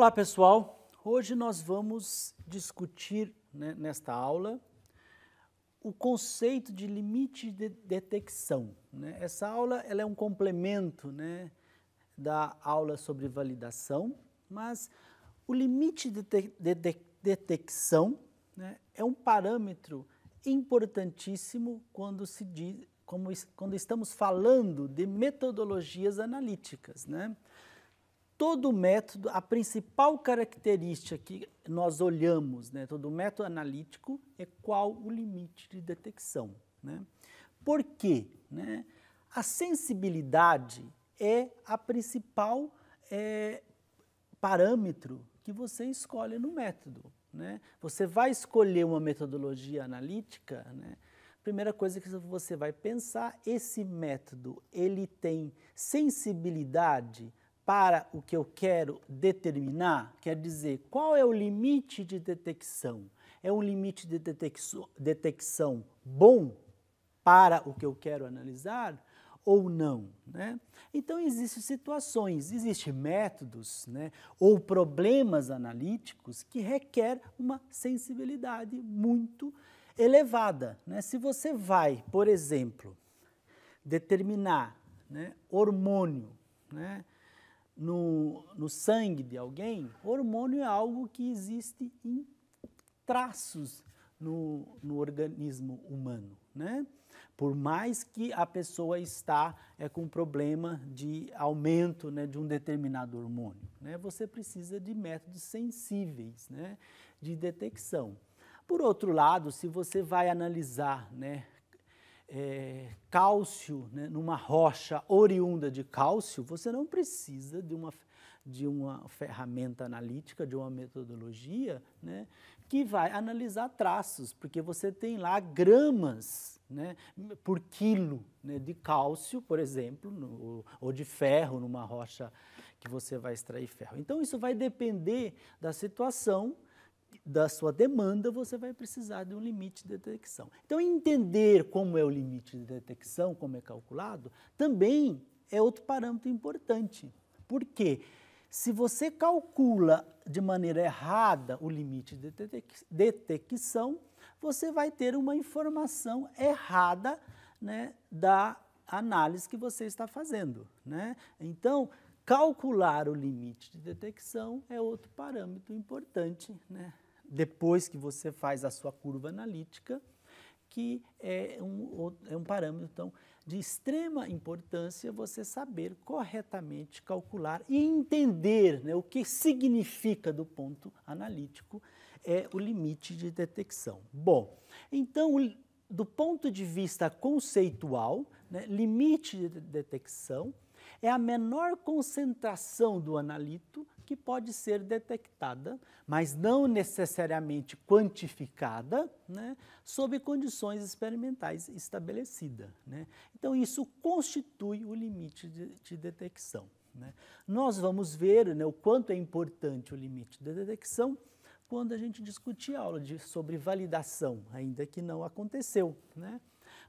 Olá pessoal, hoje nós vamos discutir né, nesta aula o conceito de limite de detecção. Né? Essa aula ela é um complemento né, da aula sobre validação, mas o limite de, de, de detecção né, é um parâmetro importantíssimo quando, se diz, como, quando estamos falando de metodologias analíticas. Né? todo método, a principal característica que nós olhamos, né, todo método analítico, é qual o limite de detecção. Né? Por quê? Né? A sensibilidade é a principal é, parâmetro que você escolhe no método. Né? Você vai escolher uma metodologia analítica, né? primeira coisa que você vai pensar, esse método, ele tem sensibilidade para o que eu quero determinar, quer dizer, qual é o limite de detecção? É um limite de detecção bom para o que eu quero analisar ou não? Né? Então, existem situações, existem métodos né, ou problemas analíticos que requer uma sensibilidade muito elevada. Né? Se você vai, por exemplo, determinar né, hormônio, né? no, no sangue de alguém, hormônio é algo que existe em traços no, no organismo humano, né? Por mais que a pessoa está é, com problema de aumento né, de um determinado hormônio, né? Você precisa de métodos sensíveis, né? De detecção. Por outro lado, se você vai analisar, né? é, cálcio né, numa rocha oriunda de cálcio, você não precisa de uma, de uma ferramenta analítica, de uma metodologia né, que vai analisar traços, porque você tem lá gramas né, por quilo né, de cálcio, por exemplo, no, ou de ferro numa rocha que você vai extrair ferro. Então, isso vai depender da situação da sua demanda, você vai precisar de um limite de detecção. Então, entender como é o limite de detecção, como é calculado, também é outro parâmetro importante. Por quê? Se você calcula de maneira errada o limite de detecção, você vai ter uma informação errada né, da análise que você está fazendo. Né? Então, Calcular o limite de detecção é outro parâmetro importante, né? depois que você faz a sua curva analítica, que é um, é um parâmetro então, de extrema importância você saber corretamente calcular e entender né, o que significa do ponto analítico é o limite de detecção. Bom, então do ponto de vista conceitual, né, limite de detecção é a menor concentração do analito que pode ser detectada, mas não necessariamente quantificada, né, sob condições experimentais estabelecidas. Né? Então, isso constitui o limite de, de detecção. Né? Nós vamos ver né, o quanto é importante o limite de detecção quando a gente discutir a aula de, sobre validação, ainda que não aconteceu. Né?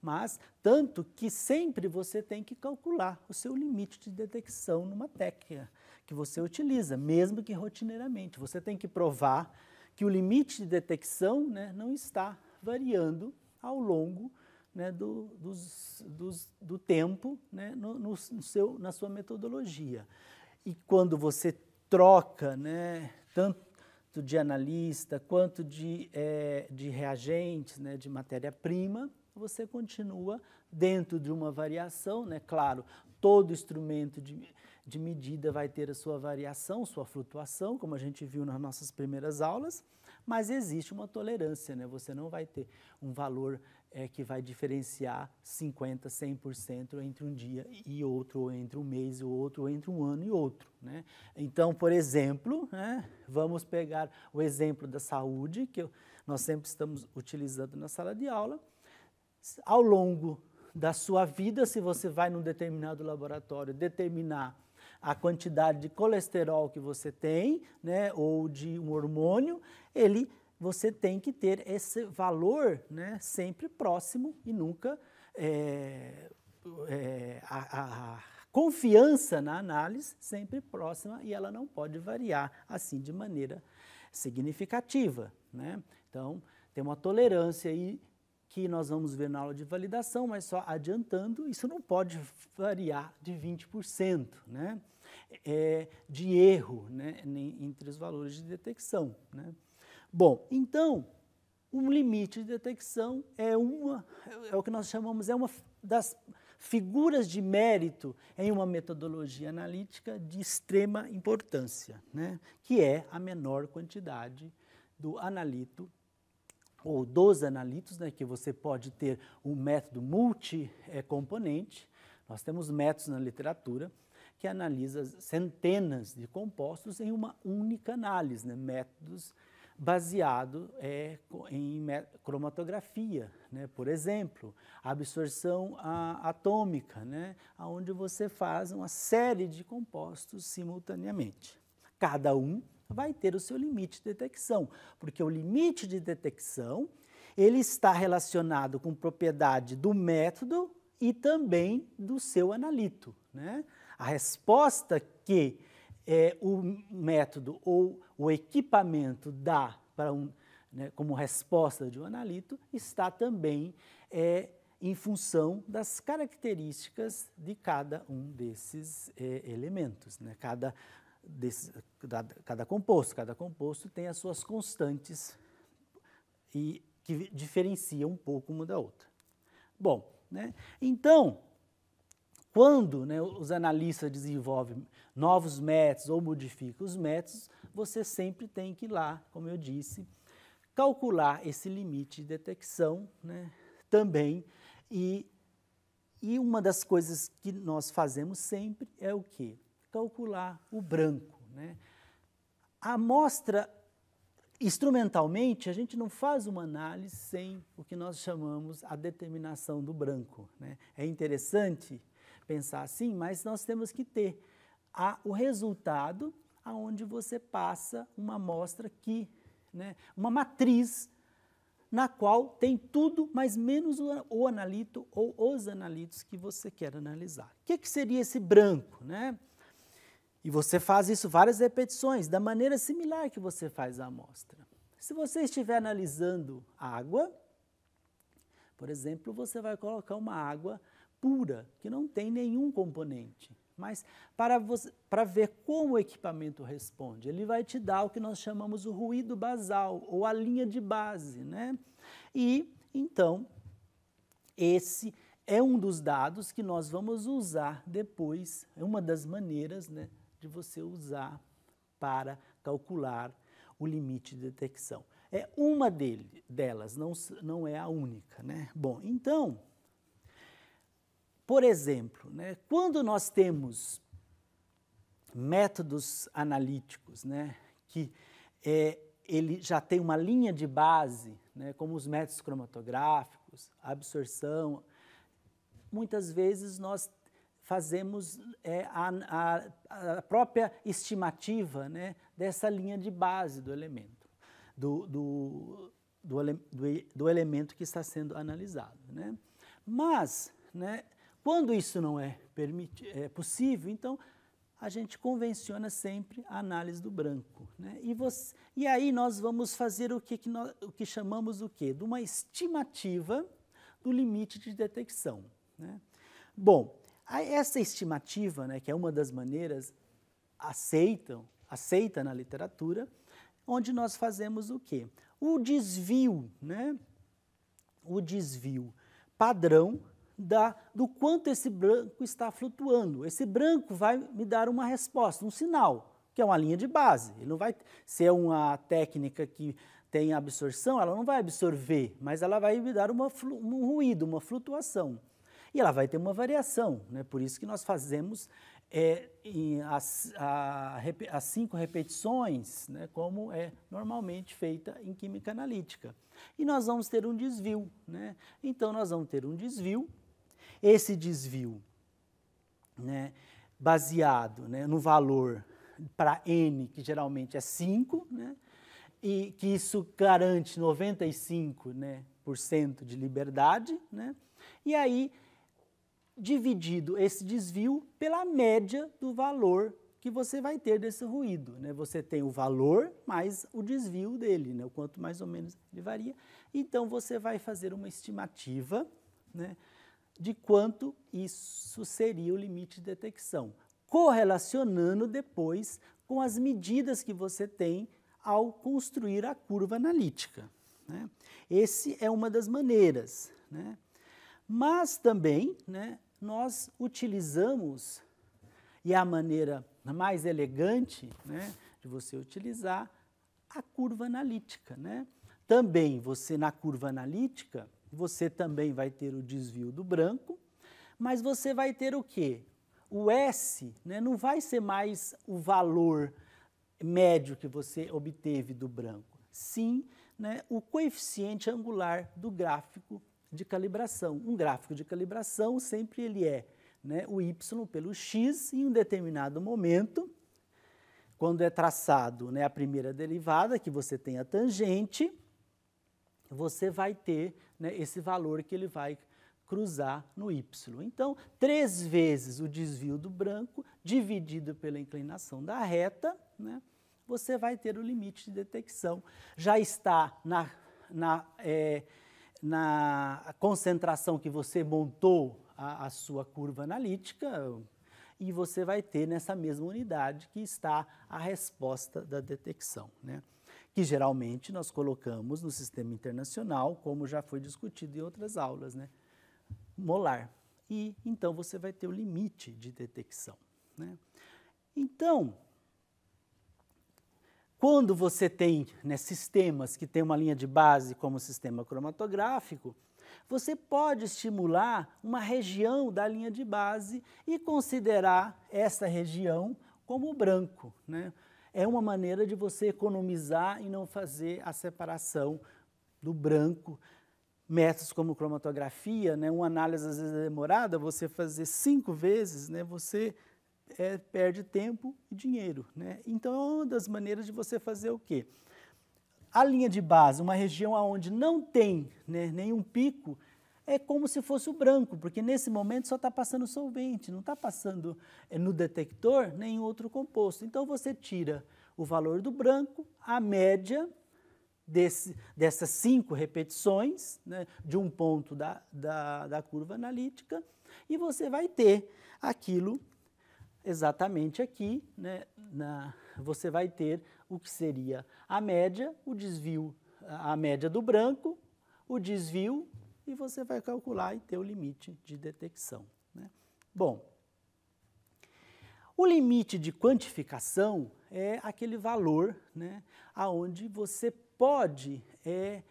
Mas tanto que sempre você tem que calcular o seu limite de detecção numa técnica que você utiliza, mesmo que rotineiramente. Você tem que provar que o limite de detecção né, não está variando ao longo né, do, dos, dos, do, tempo né, no, no, seu, na sua metodologia. E quando você troca né, tanto de analista quanto de, é, de reagentes, né, de matéria-prima, você continua dentro de uma variação, né? Claro, todo instrumento de, de medida vai ter a sua variação, sua flutuação, como a gente viu nas nossas primeiras aulas, mas existe uma tolerância, né? Você não vai ter um valor é, que vai diferenciar 50, 100% entre um dia e outro, ou entre um mês e outro, ou entre um ano e outro, né? Então, por exemplo, né? vamos pegar o exemplo da saúde, que eu, nós sempre estamos utilizando na sala de aula, ao longo da sua vida, se você vai num determinado laboratório determinar a quantidade de colesterol que você tem, né, ou de um hormônio, ele você tem que ter esse valor né, sempre próximo e nunca é, é, a, a, confiança na análise sempre próxima e ela não pode variar assim de maneira significativa. Né? Então, tem uma tolerância aí que nós vamos ver na aula de validação, mas só adiantando, isso não pode variar de 20% né? É, é, de erro né? entre os valores de detecção. Né? Bom, então, um limite de detecção é uma, é o que nós chamamos, é uma das figuras de mérito em uma metodologia analítica de extrema importância, né? que é a menor quantidade do analito ou dos analitos, né, que você pode ter um método multicomponente. Nós temos métodos na literatura que analisa centenas de compostos em uma única análise, né, métodos baseado é, em cromatografia, né? por exemplo, absorção a, atômica, né? onde você faz uma série de compostos simultaneamente. Cada um vai ter o seu limite de detecção, porque o limite de detecção ele está relacionado com propriedade do método e também do seu analito. Né? A resposta que é, o método ou o equipamento dá para um, né, como resposta de um analito está também é, em função das características de cada um desses é, elementos. Né? Cada desse, cada composto. Cada composto tem as suas constantes e que diferenciam um pouco uma da outra. Bom, né? então, quando né, os analistas desenvolvem novos métodos ou modificam os métodos, você sempre tem que ir lá, como eu disse, calcular esse limite de detecção né, também. E, e uma das coisas que nós fazemos sempre é o quê? calcular o branco. Né? A amostra, instrumentalmente, a gente não faz uma análise sem o que nós chamamos a determinação do branco. Né? É interessante pensar assim, mas nós temos que ter a, o resultado aonde você passa uma amostra que, né, uma matriz na qual tem tudo, mas menos o analito ou os analitos que você quer analisar. O que, que seria esse branco? Né? E você faz isso várias repetições, da maneira similar que você faz a amostra. Se você estiver analisando água, por exemplo, você vai colocar uma água pura, que não tem nenhum componente. Mas para, você, para ver como o equipamento responde, ele vai te dar o que nós chamamos o ruído basal, ou a linha de base. Né? E, então, esse é um dos dados que nós vamos usar depois, é uma das maneiras né, de você usar para calcular o limite de detecção. É uma dele, delas, não, não é a única. Né? Bom, então, por exemplo, né, quando nós temos métodos analíticos né, que é, ele já tem uma linha de base, né, como os métodos cromatográficos, absorção, muitas vezes nós fazemos é, a, a, a, própria estimativa né, dessa linha de base do elemento, do, do, do, ele, do, do elemento que está sendo analisado. Né? Mas, né, quando isso não é, permiti é possível, então a gente convenciona sempre a análise do branco. Né? E, você, e aí nós vamos fazer o que, que, nós, o que chamamos o quê? De uma estimativa do limite de detecção. Né? Bom, ah, essa estimativa, né, que é uma das maneiras aceitam, aceita na literatura, onde nós fazemos o quê? O desvio, né? O desvio padrão da, do quanto esse branco está flutuando. Esse branco vai me dar uma resposta, um sinal, que é uma linha de base. Ele não vai ser é uma técnica que tem absorção, ela não vai absorver, mas ela vai me dar uma, um ruído, uma flutuação. E ela vai ter uma variação, né? por isso que nós fazemos é, as, a, as, cinco repetições, né? como é normalmente feita em química analítica. E nós vamos ter um desvio. Né? Então, nós vamos ter um desvio. Esse desvio, né, baseado né, no valor para N, que geralmente é 5, né, e que isso garante 95% né, por cento de liberdade. Né, e aí dividido esse desvio pela média do valor que você vai ter desse ruído. Né? Você tem o valor mais o desvio dele, né? o quanto mais ou menos ele varia. Então você vai fazer uma estimativa né, de quanto isso seria o limite de detecção, correlacionando depois com as medidas que você tem ao construir a curva analítica. Né? Esse é uma das maneiras. Né? Mas também né, nós utilizamos, e a maneira mais elegante né, de você utilizar, a curva analítica. Né? Também você, na curva analítica, você também vai ter o desvio do branco, mas você vai ter o quê? O S né, não vai ser mais o valor médio que você obteve do branco, sim né, o coeficiente angular do gráfico de calibração. Um gráfico de calibração sempre ele é né, o y pelo x em um determinado momento, quando é traçado né, a primeira derivada, que você tem a tangente, você vai ter né, esse valor que ele vai cruzar no y. Então, três vezes o desvio do branco dividido pela inclinação da reta, né, você vai ter o limite de detecção. Já está na, na é, na concentração que você montou a, a sua curva analítica, e você vai ter nessa mesma unidade que está a resposta da detecção, né? que geralmente nós colocamos no sistema internacional, como já foi discutido em outras aulas, né? molar. E então você vai ter o limite de detecção. Né? Então, quando você tem né, sistemas que têm uma linha de base como o sistema cromatográfico, você pode estimular uma região da linha de base e considerar essa região como branco. Né? É uma maneira de você economizar e não fazer a separação do branco. Métodos como cromatografia, né? uma análise às vezes é demorada, você fazer cinco vezes, né? você é, perde tempo e dinheiro. Né? Então, é uma das maneiras de você fazer o quê? A linha de base, uma região onde não tem né, nenhum pico, é como se fosse o branco, porque nesse momento só está passando solvente, não está passando é, no detector nenhum outro composto. Então, você tira o valor do branco, a média desse, dessas cinco repetições né, de um ponto da, da, da curva analítica, e você vai ter aquilo exatamente aqui, né, na, você vai ter o que seria a média, o desvio, a média do branco, o desvio e você vai calcular e ter o limite de detecção. Né? Bom, o limite de quantificação é aquele valor né, aonde você pode é,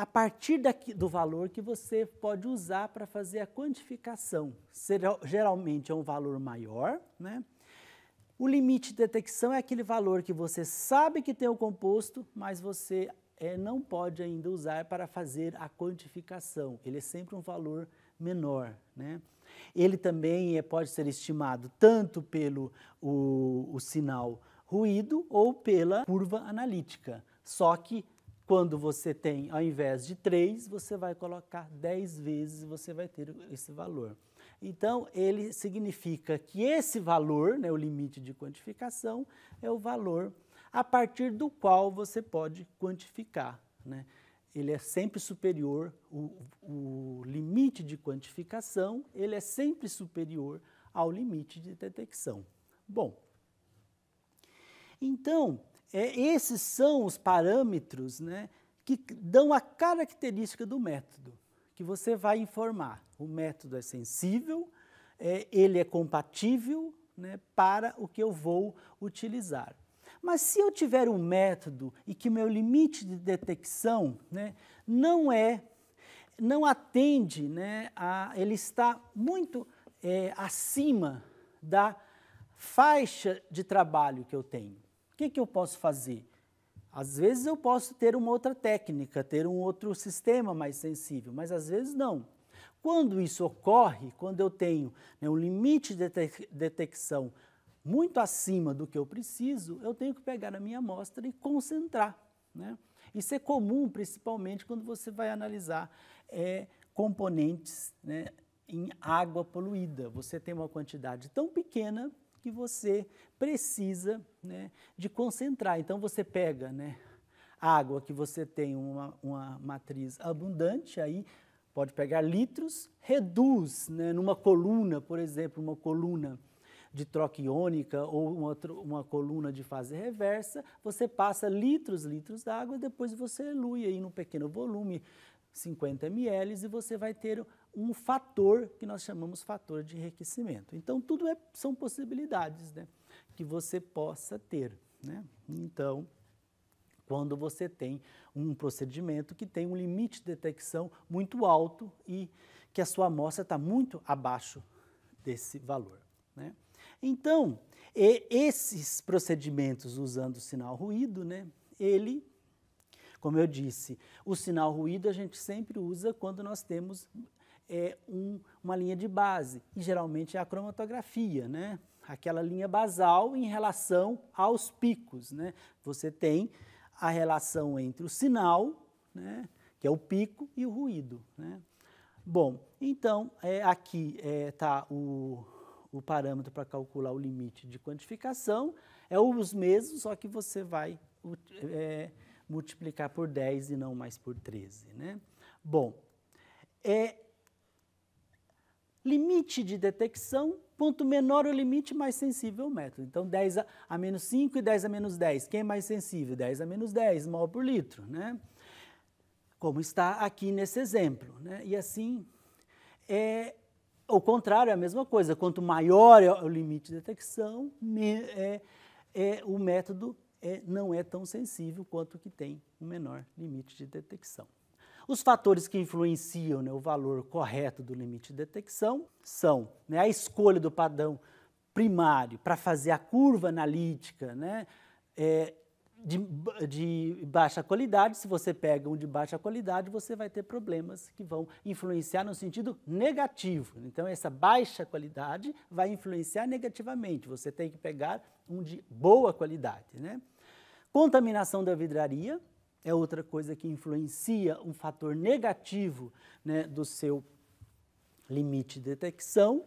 a partir daqui, do valor que você pode usar para fazer a quantificação. geralmente é um valor maior, né? O limite de detecção é aquele valor que você sabe que tem o composto, mas você é, não pode ainda usar para fazer a quantificação. Ele é sempre um valor menor. Né? Ele também é, pode ser estimado tanto pelo o, o sinal ruído ou pela curva analítica. Só que quando você tem, ao invés de 3, você vai colocar 10 vezes e você vai ter esse valor. Então, ele significa que esse valor, né, o limite de quantificação, é o valor a partir do qual você pode quantificar. Né? Ele é sempre superior, o, o limite de quantificação, ele é sempre superior ao limite de detecção. Bom, então, é, esses são os parâmetros né, que dão a característica do método, que você vai informar. O método é sensível, é, ele é compatível né, para o que eu vou utilizar. Mas se eu tiver um método e que meu limite de detecção né, não é, não atende, né, a, ele está muito é, acima da faixa de trabalho que eu tenho que, que eu posso fazer? Às vezes eu posso ter uma outra técnica, ter um outro sistema mais sensível, mas às vezes não. Quando isso ocorre, quando eu tenho né, um limite de detecção muito acima do que eu preciso, eu tenho que pegar a minha amostra e concentrar. Né? Isso é comum, principalmente quando você vai analisar é, componentes né, em água poluída. Você tem uma quantidade tão pequena que você precisa né, de concentrar. Então você pega né, água que você tem uma, uma matriz abundante, aí pode pegar litros, reduz né, numa coluna, por exemplo, uma coluna de troca iônica ou uma, uma coluna de fase reversa, você passa litros, litros d'água e depois você elui aí num pequeno volume 50 ml e você vai ter um fator que nós chamamos fator de enriquecimento. Então, tudo é, são possibilidades né, que você possa ter. Né? Então, quando você tem um procedimento que tem um limite de detecção muito alto e que a sua amostra está muito abaixo desse valor. Né? Então, esses procedimentos usando sinal ruído, né, ele como eu disse, o sinal ruído a gente sempre usa quando nós temos é, um, uma linha de base, e geralmente é a cromatografia, né? aquela linha basal em relação aos picos. Né? Você tem a relação entre o sinal, né? que é o pico, e o ruído. Né? Bom, então é, aqui está é, tá o, o parâmetro para calcular o limite de quantificação, é os mesmos, só que você vai é, multiplicar por 10 e não mais por 13. Né? Bom, é limite de detecção, quanto menor o limite, mais sensível o método. Então, 10 a, a menos 5 e 10 a menos 10. Quem é mais sensível? 10 a menos 10, mol por litro, né? Como está aqui nesse exemplo. Né? E assim, é, o contrário é a mesma coisa. Quanto maior é o limite de detecção, me, é, é, o método é, não é tão sensível quanto o que tem um menor limite de detecção. Os fatores que influenciam né, o valor correto do limite de detecção são né, a escolha do padrão primário para fazer a curva analítica, né, é, de, de, baixa qualidade, se você pega um de baixa qualidade, você vai ter problemas que vão influenciar no sentido negativo. Então, essa baixa qualidade vai influenciar negativamente. Você tem que pegar um de boa qualidade. Né? Contaminação da vidraria é outra coisa que influencia um fator negativo né, do seu limite de detecção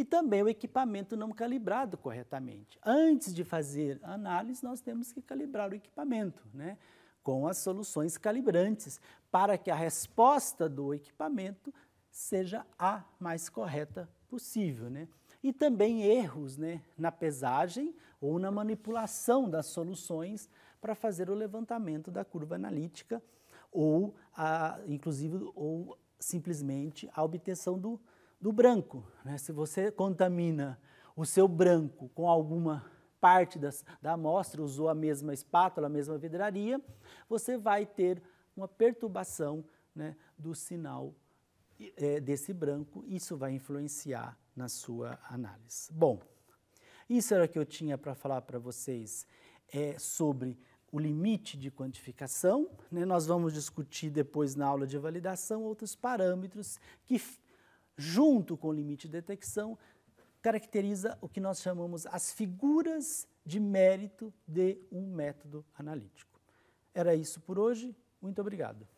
e também o equipamento não calibrado corretamente. Antes de fazer análise, nós temos que calibrar o equipamento, né? com as soluções calibrantes, para que a resposta do equipamento seja a mais correta possível. Né? E também erros né? na pesagem ou na manipulação das soluções para fazer o levantamento da curva analítica ou, a, inclusive, ou simplesmente a obtenção do do branco. Né? Se você contamina o seu branco com alguma parte das, da amostra, usou a mesma espátula, a mesma vidraria, você vai ter uma perturbação né, do sinal é, desse branco. Isso vai influenciar na sua análise. Bom, isso era o que eu tinha para falar para vocês é, sobre o limite de quantificação. Né? Nós vamos discutir depois na aula de validação outros parâmetros que junto com o limite de detecção, caracteriza o que nós chamamos as figuras de mérito de um método analítico. Era isso por hoje. Muito obrigado.